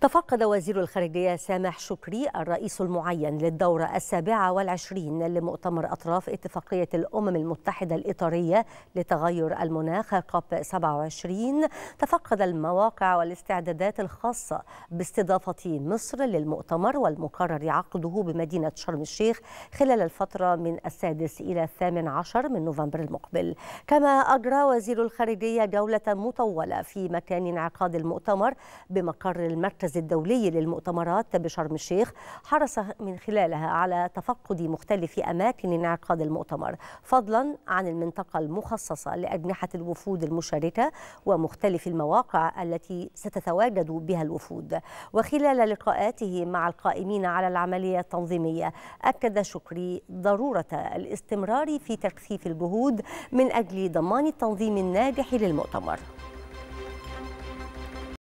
تفقد وزير الخارجية سامح شكري الرئيس المعين للدورة السابعة والعشرين لمؤتمر أطراف اتفاقية الأمم المتحدة الإطارية لتغير المناخ كوب 27 تفقد المواقع والاستعدادات الخاصة باستضافة مصر للمؤتمر والمقرر عقده بمدينة شرم الشيخ خلال الفترة من السادس إلى الثامن عشر من نوفمبر المقبل كما أجرى وزير الخارجية جولة مطولة في مكان انعقاد المؤتمر بمقر المركز المركز الدولي للمؤتمرات بشرم الشيخ حرص من خلالها على تفقد مختلف أماكن انعقاد المؤتمر فضلا عن المنطقة المخصصة لأجنحة الوفود المشاركة ومختلف المواقع التي ستتواجد بها الوفود وخلال لقاءاته مع القائمين على العملية التنظيمية أكد شكري ضرورة الاستمرار في تكثيف الجهود من أجل ضمان التنظيم الناجح للمؤتمر